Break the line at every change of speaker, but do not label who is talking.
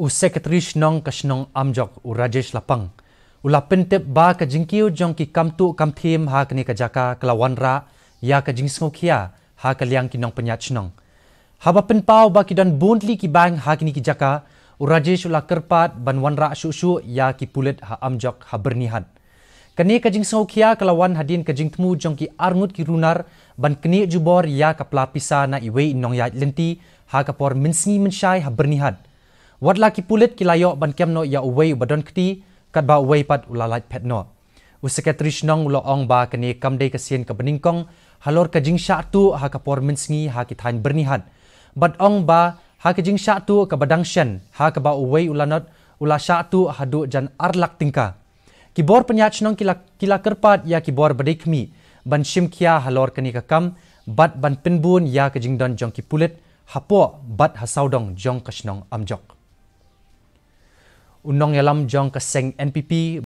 u secretary shnong kashnong amjok u rajesh lapang u lapente ba ka jingkiu jong ki kamtu kamthim ha kni ka jaka klawanra ya ka jingsngo khia ha ka liang ki nong panyat shnong ha ba pen pau ba ki don bondli ki bang ha kni ki jaka u rajesh la karpat wanra shu shu ya ki pulet ha amjok ha bernihan kani ka jingsngo khia klawan hadin ka ha jingthmu jong ki arngut ki runar ban kni jubor ya ka plapisa na iwei nong ya lenti ha ka por minsni minshai ha bernihan wat la ki pulit ki layo ban kem no ya uwei badon kti kat ba uwei pat ula lait pet no u secretary shnong lo ong ba kene kam dei ka sien ka baning kong halor ka jing sha tu ha ka por min ha ki thain berni hat ong ba ha ka jing sha tu ka badang shen ha ka ba uwei ula not ula sha tu ha du jan arlak tingka ki bor penyat shnong ki la ki la kerpat ya ki bor badik mi ban shim kia halor kene ka kam bat ban pinbun ya ka jing don jong ki pulit hapo bat hasaudong jong kashnong amjok. Undang-undang yalam jong ke seng NPP